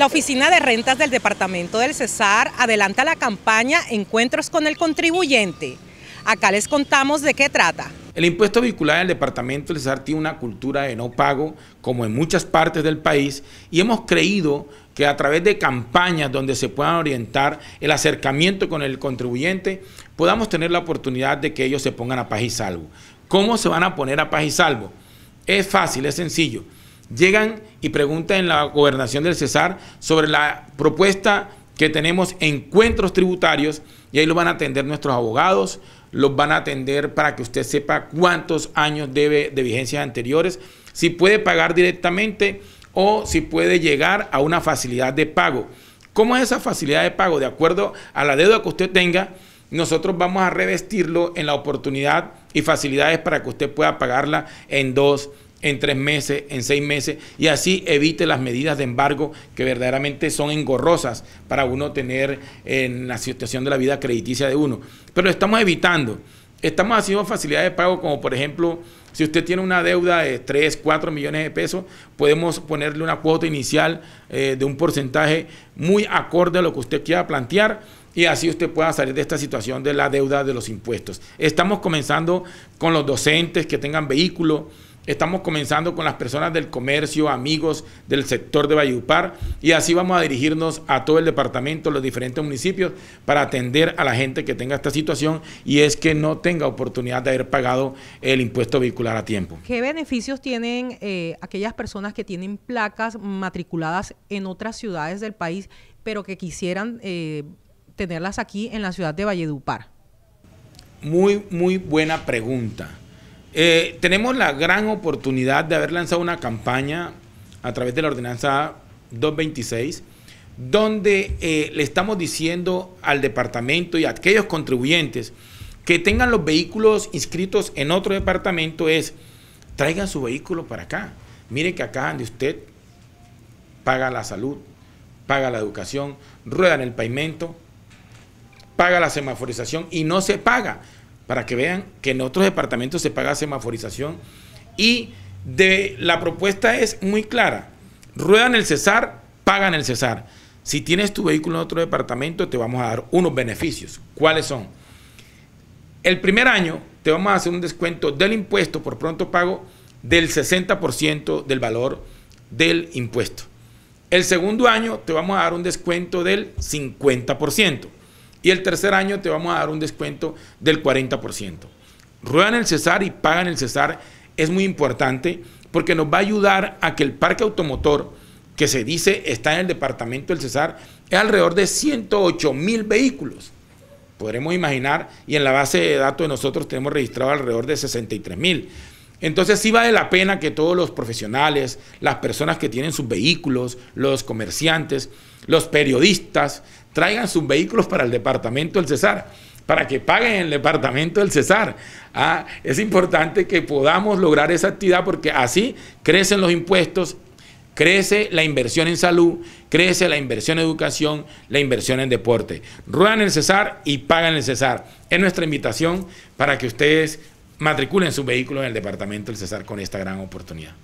La Oficina de Rentas del Departamento del Cesar adelanta la campaña Encuentros con el Contribuyente. Acá les contamos de qué trata. El impuesto vehicular del departamento del Cesar tiene una cultura de no pago, como en muchas partes del país, y hemos creído que a través de campañas donde se puedan orientar el acercamiento con el contribuyente, podamos tener la oportunidad de que ellos se pongan a paz y salvo. ¿Cómo se van a poner a paz y salvo? Es fácil, es sencillo llegan y preguntan en la gobernación del Cesar sobre la propuesta que tenemos encuentros tributarios y ahí lo van a atender nuestros abogados, los van a atender para que usted sepa cuántos años debe de vigencias anteriores, si puede pagar directamente o si puede llegar a una facilidad de pago. ¿Cómo es esa facilidad de pago? De acuerdo a la deuda que usted tenga, nosotros vamos a revestirlo en la oportunidad y facilidades para que usted pueda pagarla en dos en tres meses, en seis meses, y así evite las medidas de embargo que verdaderamente son engorrosas para uno tener en la situación de la vida crediticia de uno. Pero lo estamos evitando. Estamos haciendo facilidades de pago como por ejemplo, si usted tiene una deuda de 3, 4 millones de pesos, podemos ponerle una cuota inicial eh, de un porcentaje muy acorde a lo que usted quiera plantear y así usted pueda salir de esta situación de la deuda de los impuestos. Estamos comenzando con los docentes que tengan vehículos Estamos comenzando con las personas del comercio, amigos del sector de Valledupar y así vamos a dirigirnos a todo el departamento, los diferentes municipios para atender a la gente que tenga esta situación y es que no tenga oportunidad de haber pagado el impuesto vehicular a tiempo. ¿Qué beneficios tienen eh, aquellas personas que tienen placas matriculadas en otras ciudades del país pero que quisieran eh, tenerlas aquí en la ciudad de Valledupar? Muy, muy buena pregunta. Eh, tenemos la gran oportunidad de haber lanzado una campaña a través de la ordenanza 226, donde eh, le estamos diciendo al departamento y a aquellos contribuyentes que tengan los vehículos inscritos en otro departamento es, traigan su vehículo para acá. Mire que acá donde usted paga la salud, paga la educación, ruedan el pavimento, paga la semaforización y no se paga para que vean que en otros departamentos se paga semaforización y de la propuesta es muy clara. Ruedan el Cesar, pagan el Cesar. Si tienes tu vehículo en otro departamento, te vamos a dar unos beneficios. ¿Cuáles son? El primer año te vamos a hacer un descuento del impuesto por pronto pago del 60% del valor del impuesto. El segundo año te vamos a dar un descuento del 50%. Y el tercer año te vamos a dar un descuento del 40%. Ruedan el Cesar y pagan el Cesar es muy importante porque nos va a ayudar a que el parque automotor que se dice está en el departamento del Cesar es alrededor de 108 mil vehículos. Podremos imaginar, y en la base de datos de nosotros tenemos registrado alrededor de 63 mil. Entonces sí vale la pena que todos los profesionales, las personas que tienen sus vehículos, los comerciantes, los periodistas, traigan sus vehículos para el departamento del Cesar, para que paguen el departamento del Cesar. Ah, es importante que podamos lograr esa actividad porque así crecen los impuestos, crece la inversión en salud, crece la inversión en educación, la inversión en deporte. Ruedan el Cesar y pagan el Cesar. Es nuestra invitación para que ustedes matriculen su vehículo en el departamento del Cesar con esta gran oportunidad.